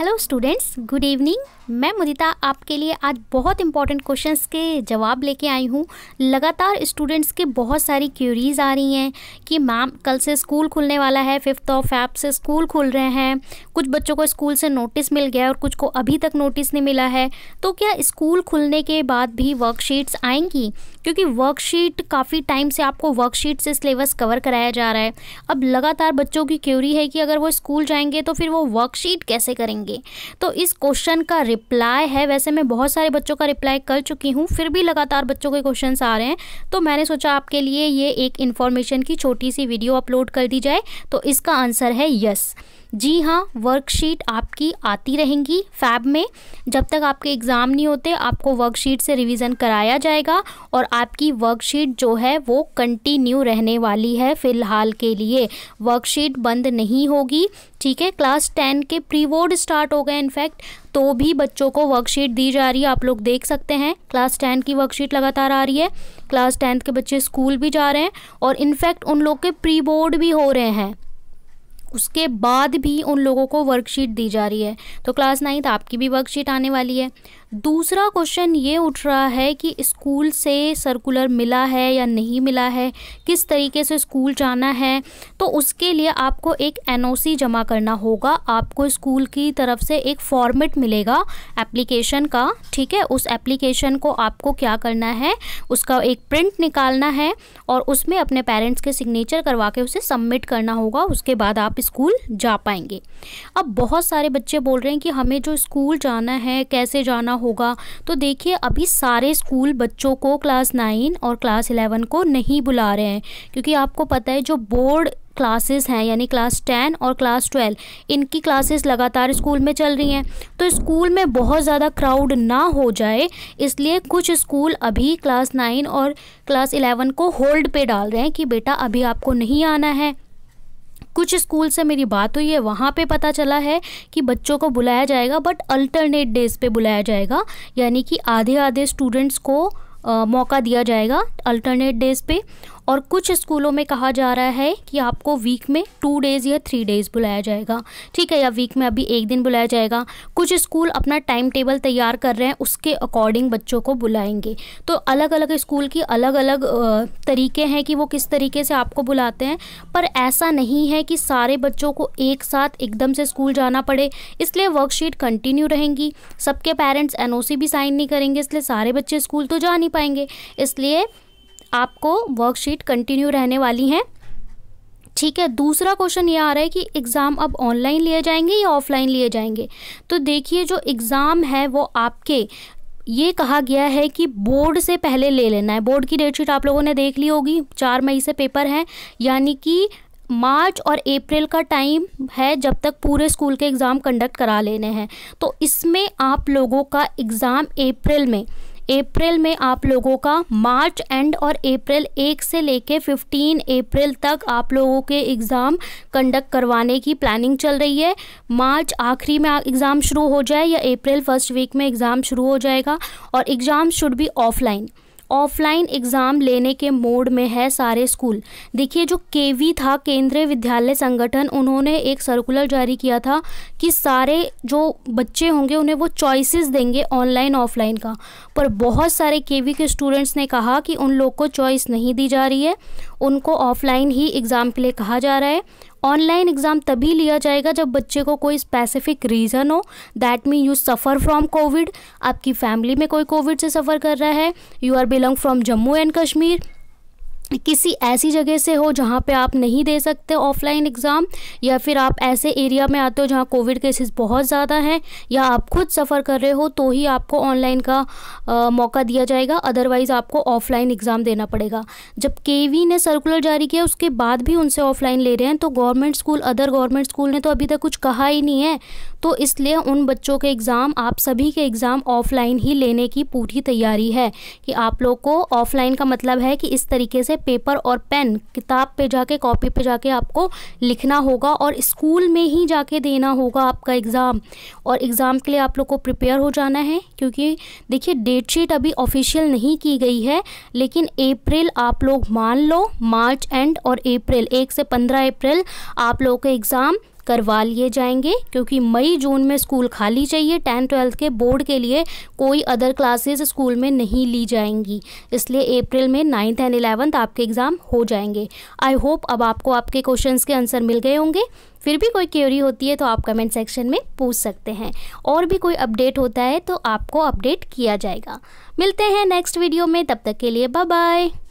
Hello students good evening मैं मुदिता आपके लिए आज बहुत इंपॉर्टेंट क्वेश्चंस के जवाब लेके आई हूँ लगातार स्टूडेंट्स के बहुत सारी क्यूरीज आ रही हैं कि मैम कल से स्कूल खुलने वाला है फिफ्थ ऑफ एप से स्कूल खुल रहे हैं कुछ बच्चों को स्कूल से नोटिस मिल गया और कुछ को अभी तक नोटिस नहीं मिला है तो क्या स्कूल खुलने के बाद भी वर्कशीट्स आएंगी क्योंकि वर्कशीट काफ़ी टाइम से आपको वर्कशीट से सिलेबस कवर कराया जा रहा है अब लगातार बच्चों की क्यूरी है कि अगर वो स्कूल जाएंगे तो फिर वो वर्कशीट कैसे करेंगे जाएंगे तो इस क्वेश्चन का रिप्लाई है वैसे मैं बहुत सारे बच्चों का रिप्लाई कर चुकी हूँ फिर भी लगातार बच्चों के क्वेश्चन आ रहे हैं तो मैंने सोचा आपके लिए ये एक इन्फॉर्मेशन की छोटी सी वीडियो अपलोड कर दी जाए तो इसका आंसर है यस yes. जी हाँ वर्कशीट आपकी आती रहेंगी फैब में जब तक आपके एग्ज़ाम नहीं होते आपको वर्कशीट से रिवीज़न कराया जाएगा और आपकी वर्कशीट जो है वो कंटिन्यू रहने वाली है फ़िलहाल के लिए वर्कशीट बंद नहीं होगी ठीक है क्लास टेन के प्री बोर्ड स्टार्ट हो गए इनफैक्ट तो भी बच्चों को वर्कशीट दी जा रही है आप लोग देख सकते हैं क्लास टेन की वर्कशीट लगातार आ रही है क्लास टेंथ के बच्चे स्कूल भी जा रहे हैं और इनफैक्ट उन लोग के प्री बोर्ड भी हो रहे हैं उसके बाद भी उन लोगों को वर्कशीट दी जा रही है तो क्लास नाइन्थ आपकी भी वर्कशीट आने वाली है दूसरा क्वेश्चन ये उठ रहा है कि स्कूल से सर्कुलर मिला है या नहीं मिला है किस तरीके से स्कूल जाना है तो उसके लिए आपको एक एन जमा करना होगा आपको स्कूल की तरफ से एक फॉर्मेट मिलेगा एप्लीकेशन का ठीक है उस एप्लीकेशन को आपको क्या करना है उसका एक प्रिंट निकालना है और उसमें अपने पेरेंट्स के सिग्नेचर करवा के उसे सबमिट करना होगा उसके बाद आप स्कूल जा पाएंगे अब बहुत सारे बच्चे बोल रहे हैं कि हमें जो स्कूल जाना है कैसे जाना होगा तो देखिए अभी सारे स्कूल बच्चों को क्लास नाइन और क्लास इलेवन को नहीं बुला रहे हैं क्योंकि आपको पता है जो बोर्ड क्लासेस हैं यानी क्लास टेन और क्लास ट्वेल्व इनकी क्लासेस लगातार स्कूल में चल रही हैं तो स्कूल में बहुत ज़्यादा क्राउड ना हो जाए इसलिए कुछ स्कूल अभी क्लास नाइन और क्लास इलेवन को होल्ड पे डाल रहे हैं कि बेटा अभी आपको नहीं आना है कुछ स्कूल से मेरी बात हुई है वहाँ पे पता चला है कि बच्चों को बुलाया जाएगा बट अल्टरनेट डेज पे बुलाया जाएगा यानी कि आधे आधे स्टूडेंट्स को आ, मौका दिया जाएगा अल्टरनेट डेज़ पे और कुछ स्कूलों में कहा जा रहा है कि आपको वीक में टू डेज़ या थ्री डेज़ बुलाया जाएगा ठीक है या वीक में अभी एक दिन बुलाया जाएगा कुछ स्कूल अपना टाइम टेबल तैयार कर रहे हैं उसके अकॉर्डिंग बच्चों को बुलाएंगे तो अलग अलग स्कूल की अलग अलग तरीके हैं कि वो किस तरीके से आपको बुलाते हैं पर ऐसा नहीं है कि सारे बच्चों को एक साथ एकदम से स्कूल जाना पड़े इसलिए वर्कशीट कंटिन्यू रहेंगी सबके पेरेंट्स एन भी साइन नहीं करेंगे इसलिए सारे बच्चे स्कूल तो जा नहीं पाएंगे इसलिए आपको वर्कशीट कंटिन्यू रहने वाली हैं ठीक है दूसरा क्वेश्चन ये आ रहा है कि एग्ज़ाम अब ऑनलाइन लिए जाएंगे या ऑफलाइन लिए जाएंगे तो देखिए जो एग्ज़ाम है वो आपके ये कहा गया है कि बोर्ड से पहले ले लेना है बोर्ड की डेटशीट आप लोगों ने देख ली होगी चार मई से पेपर है यानी कि मार्च और अप्रैल का टाइम है जब तक पूरे स्कूल के एग्ज़ाम कंडक्ट करा लेने हैं तो इसमें आप लोगों का एग्ज़ाम अप्रैल में अप्रैल में आप लोगों का मार्च एंड और अप्रैल एक से लेके 15 अप्रैल तक आप लोगों के एग्ज़ाम कंडक्ट करवाने की प्लानिंग चल रही है मार्च आखिरी में एग्ज़ाम शुरू हो जाए या अप्रैल फर्स्ट वीक में एग्ज़ाम शुरू हो जाएगा और exam should be offline offline exam लेने के मोड में है सारे स्कूल देखिए जो केवी था केंद्रीय विद्यालय संगठन उन्होंने एक सर्कुलर जारी किया था कि सारे जो बच्चे होंगे उन्हें वो चॉइसेस देंगे ऑनलाइन ऑफलाइन का पर बहुत सारे केवी के स्टूडेंट्स ने कहा कि उन लोग को चॉइस नहीं दी जा रही है उनको ऑफलाइन ही एग्ज़ाम के लिए कहा जा रहा है ऑनलाइन एग्ज़ाम तभी लिया जाएगा जब बच्चे को कोई स्पेसिफिक रीज़न हो that mean you suffer from Covid आपकी फैमिली में कोई कोविड से सफ़र कर रहा है you are belong from Jammu and Kashmir किसी ऐसी जगह से हो जहाँ पे आप नहीं दे सकते ऑफलाइन एग्ज़ाम या फिर आप ऐसे एरिया में आते हो जहाँ कोविड केसेस बहुत ज़्यादा हैं या आप खुद सफ़र कर रहे हो तो ही आपको ऑनलाइन का आ, मौका दिया जाएगा अदरवाइज़ आपको ऑफलाइन एग्ज़ाम देना पड़ेगा जब के ने सर्कुलर जारी किया उसके बाद भी उनसे ऑफलाइन ले रहे हैं तो government school other government school ने तो अभी तक कुछ कहा ही नहीं है तो इसलिए उन बच्चों के एग्ज़ाम आप सभी के एग्ज़ाम ऑफ़लाइन ही लेने की पूरी तैयारी है कि आप लोग को ऑफ़लाइन का मतलब है कि इस तरीके से पेपर और पेन किताब पे जाके कॉपी पे जाके आपको लिखना होगा और स्कूल में ही जाके देना होगा आपका एग्ज़ाम और एग्ज़ाम के लिए आप लोग को प्रिपेयर हो जाना है क्योंकि देखिए डेट शीट अभी ऑफिशियल नहीं की गई है लेकिन अप्रैल आप लोग मान लो मार्च एंड और अप्रैल एक से पंद्रह अप्रैल आप लोगों के एग्ज़ाम करवा लिए जाएंगे क्योंकि मई जून में स्कूल खाली चाहिए टेंथ ट्वेल्थ के बोर्ड के लिए कोई अदर क्लासेस स्कूल में नहीं ली जाएंगी इसलिए अप्रैल में नाइन्थ एंड इलेवंथ आपके एग्ज़ाम हो जाएंगे आई होप अब आपको आपके क्वेश्चन के आंसर मिल गए होंगे फिर भी कोई क्योरी होती है तो आप कमेंट सेक्शन में पूछ सकते हैं और भी कोई अपडेट होता है तो आपको अपडेट किया जाएगा मिलते हैं नेक्स्ट वीडियो में तब तक के लिए बाय बाय